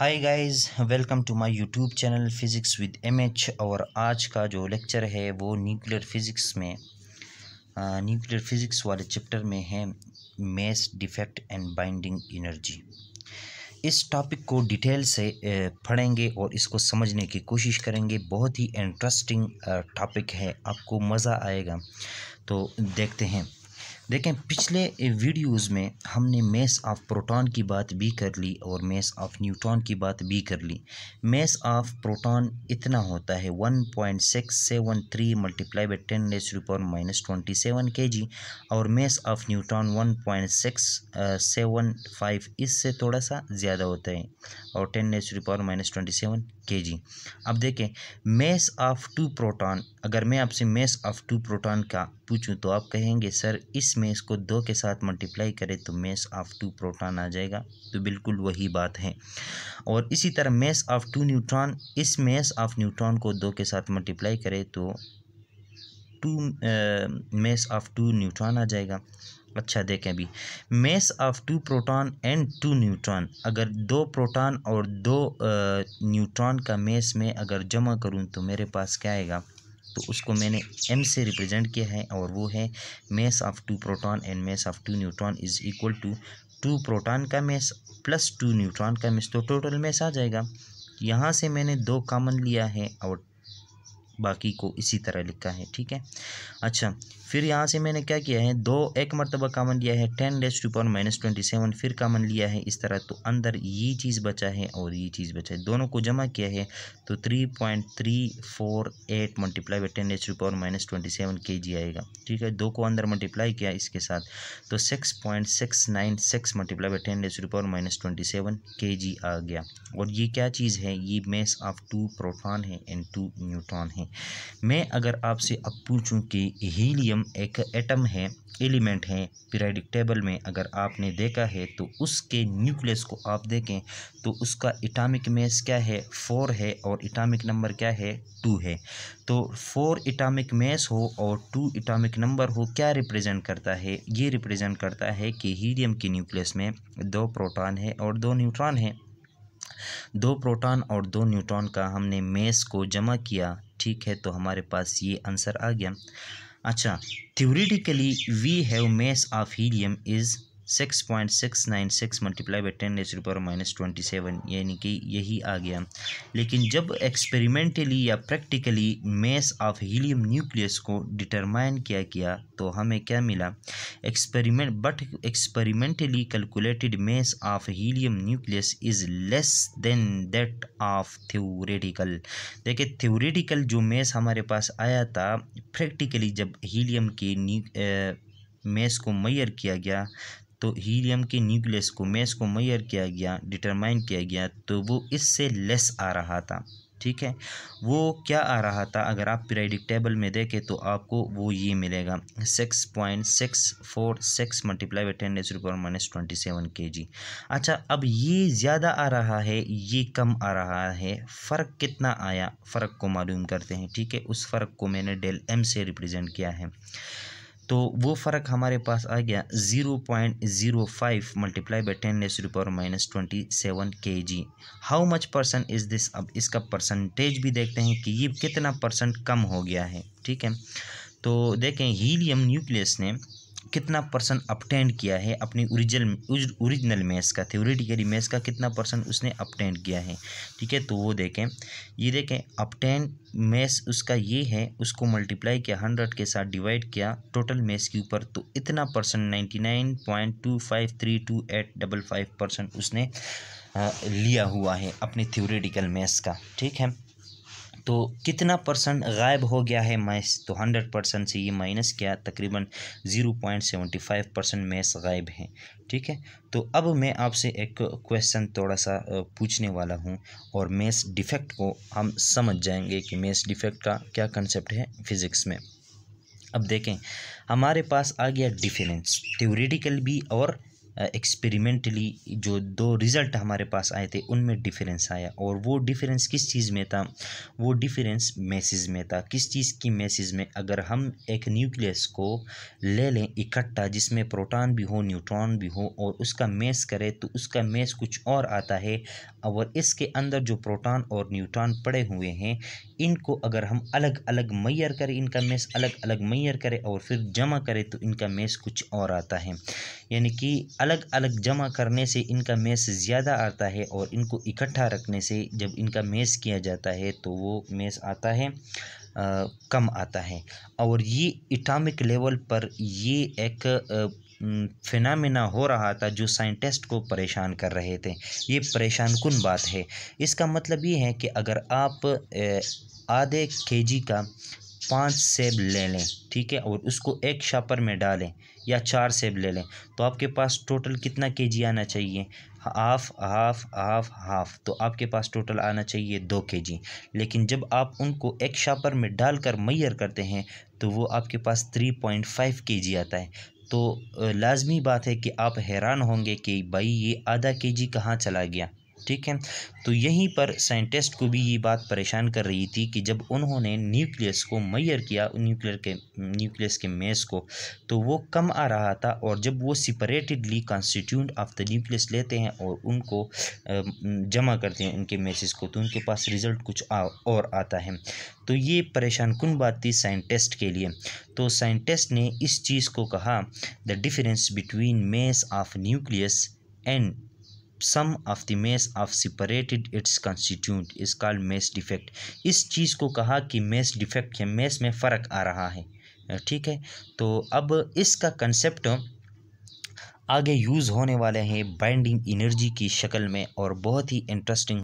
hi guys welcome to my YouTube channel physics with MH और आज का जो लेक्चर है वो न्यूक्लियर फिज़िक्स में न्यूक्लियर फिज़िक्स वाले चैप्टर में है mass defect and binding energy इस टॉपिक को डिटेल से पढ़ेंगे और इसको समझने की कोशिश करेंगे बहुत ही इंटरेस्टिंग टॉपिक है आपको मज़ा आएगा तो देखते हैं देखें पिछले वीडियोस में हमने मेस ऑफ प्रोटॉन की बात भी कर ली और मेस ऑफ न्यूट्रॉन की बात भी कर ली मेस ऑफ प्रोटॉन इतना होता है 1.673 multiply by ten raise power minus twenty seven K G और मेस ऑफ न्यूट्रॉन 1.675 इससे थोड़ा सा ज़्यादा होता है और ten raise power minus twenty seven K G अब देखें मेस ऑफ टू प्रोटॉन अगर मैं आपसे मेस ऑफ टू प्रोटॉन का पूछूं तो आप कहेंगे सर इस मेस को दो के साथ मल्टीप्लाई करें तो मेस ऑफ टू प्रोटॉन आ जाएगा तो बिल्कुल वही बात है और इसी तरह मेस ऑफ टू न्यूट्रॉन इस मेस ऑफ न्यूट्रॉन को दो के साथ मल्टीप्लाई करें तो two mass of two neutron आ जाएगा अच्छा देखें अभी mass of two proton and two neutron अगर दो प्रोटॉन और दो न्यूट्रॉन का मेस में अगर जमा करूं तो मेरे पास क्या आएगा तो उसको मैंने एम से रिप्रेजेंट किया है और वो है mass of two proton and mass of two neutron is equal to two proton का मेस प्लस टू न्यूट्रॉन का मेस तो टोटल मेस आ जाएगा यहाँ से मैंने दो कामन लिया है और बाकी को इसी तरह लिखा है ठीक है अच्छा फिर यहाँ से मैंने क्या किया है दो एक मरतबा कामन लिया है ten raise to power minus twenty seven फिर कामन लिया है इस तरह तो अंदर ये चीज़ बचा है और ये चीज़ बचा है दोनों को जमा किया है तो three point three four eight multiply by ten raise to power minus twenty seven K G आएगा ठीक है दो को अंदर मल्टीप्लाई किया इसके साथ तो six point six nine six multiply by ten raise to power minus twenty seven K G आ गया और ये क्या चीज़ है ये मेस ऑफ टू प्रोटॉन है एंड टू न्यूट्रॉन है मैं अगर आपसे अब पूछूँ कि हीलियम एटम एक एटम है एलिमेंट है पीरियडिक टेबल में अगर आपने देखा है तो उसके न्यूक्लियस को आप देखें तो उसका इटामिक मेस क्या है फोर है और इटामिक नंबर क्या है टू है तो फोर इटामिक मेस हो और टू इटामिक नंबर हो क्या रिप्रेजेंट करता है ये रिप्रेजेंट करता है कि हीलियम के न्यूक्लियस में दो प्रोटॉन है और दो न्यूट्रॉन है दो प्रोटॉन और दो न्यूट्रॉन का हमने मेस को जमा किया ठीक है तो हमारे पास ये आंसर आ गया अच्छा theoretically we have mass of helium is six point six nine six multiply by ten raise रुपये माइनस ट्वेंटी सेवन यानी कि यही आ गया लेकिन जब एक्सपेरिमेंटली या practically mass of helium nucleus को डिटरमाइन किया गया तो हमें क्या मिला experiment but experimentally calculated mass of helium nucleus is less than that of theoretical देखिए थ्योरेटिकल जो मेस हमारे पास आया था प्रैक्टिकली जब हीलियम के मेस को मैयर किया गया तो हीलियम के न्यूक्लियस को मैस को मैयर किया गया डिटरमाइन किया गया तो वो इससे लेस आ रहा था ठीक है वो क्या आ रहा था अगर आप पीरियडिक टेबल में देखें तो आपको वो ये मिलेगा six point six four six multiply by ten raise power minus twenty seven K G अच्छा अब ये ज़्यादा आ रहा है ये कम आ रहा है फ़र्क कितना आया फ़र्क को मालूम करते हैं ठीक है उस फ़र्क को मैंने डेल एम से रिप्रजेंट किया है तो वो फ़र्क हमारे पास आ गया zero point zero five multiply by ten raise रुपये minus twenty seven K G how much percent is this अब इसका परसेंटेज भी देखते हैं कि ये कितना परसेंट कम हो गया है ठीक है तो देखें हीलियम न्यूक्लियस ने कितना परसेंट अपटेंड किया है अपनी ओरिजिनल ओरिजिनल मैथ्स का थ्योरेटिकली मैथ्स का कितना परसेंट उसने अपटेंड किया है ठीक है तो वो देखें ये देखें अपटेंड मैथ्स उसका ये है उसको मल्टीप्लाई किया हंड्रेड के साथ डिवाइड किया टोटल मैथ्स के ऊपर तो इतना percent ninety nine point two five three two eight double five percent उसने लिया हुआ है अपने थ्योरेटिकल मैथ्स का ठीक है तो कितना परसेंट गायब हो गया है मैस तो हंड्रेड परसेंट से ये माइनस किया तकरीबन zero point seventy five percent mass गायब है ठीक है तो अब मैं आपसे एक क्वेश्चन थोड़ा सा पूछने वाला हूँ और मैस डिफेक्ट को हम समझ जाएंगे कि मैस डिफेक्ट का क्या कंसेप्ट है फिज़िक्स में अब देखें हमारे पास आ गया डिफरेंस थ्योरेटिकल भी और एक्सपेरिमेंटली जो दो रिज़ल्ट हमारे पास आए थे उनमें डिफरेंस आया और वो डिफरेंस किस चीज़ में था वो डिफरेंस मैसेज में था किस चीज़ की मैसेज में अगर हम एक न्यूक्लियस को ले लें इकट्ठा जिसमें प्रोटॉन भी हो न्यूट्रॉन भी हो और उसका मैस करें तो उसका मैस कुछ और आता है और इसके अंदर जो प्रोटॉन और न्यूट्रॉन पड़े हुए हैं इनको अगर हम अलग अलग मैयर करें इनका मैस अलग अलग मैयर करें और फिर जमा करें तो इनका मैस कुछ और आता है यानी कि अलग अलग जमा करने से इनका मेस ज़्यादा आता है और इनको इकट्ठा रखने से जब इनका मेस किया जाता है तो वो मेस आता है आ, कम आता है और ये इटामिक लेवल पर ये एक फिनमिना हो रहा था जो साइंटिस्ट को परेशान कर रहे थे ये परेशान कन बात है इसका मतलब ये है कि अगर आप आधे के जी का पांच सेब ले लें ठीक है और उसको एक शापर में डालें या चार सेब ले लें तो आपके पास टोटल कितना केजी आना चाहिए हाफ हाफ हाफ हाफ तो आपके पास टोटल आना चाहिए दो केजी लेकिन जब आप उनको एक शापर में डालकर मैयर करते हैं तो वो आपके पास थ्री पॉइंट फाइव के जी आता है तो लाजमी बात है कि आप हैरान होंगे कि भाई ये आधा के जी कहाँ चला गया ठीक है तो यहीं पर साइंटिस्ट को भी ये बात परेशान कर रही थी कि जब उन्होंने न्यूक्लियस को मैयर किया न्यूक्लियर के न्यूक्लियस के मेस को तो वो कम आ रहा था और जब वो separatedly constituent of the nucleus लेते हैं और उनको जमा करते हैं उनके मेसेज को तो उनके पास रिज़ल्ट कुछ आ, और आता है तो ये परेशान कन बात थी साइंटिस्ट के लिए तो साइंटिस्ट ने इस चीज़ को कहा the difference between mass of nucleus and sum of the mass of separated its constituent is called mass defect इस चीज़ को कहा कि मेस डिफेक्ट है मेस में फ़र्क आ रहा है ठीक है तो अब इसका कंसेप्ट आगे यूज़ होने वाले हैं बाइंडिंग एनर्जी की शक्ल में और बहुत ही इंटरेस्टिंग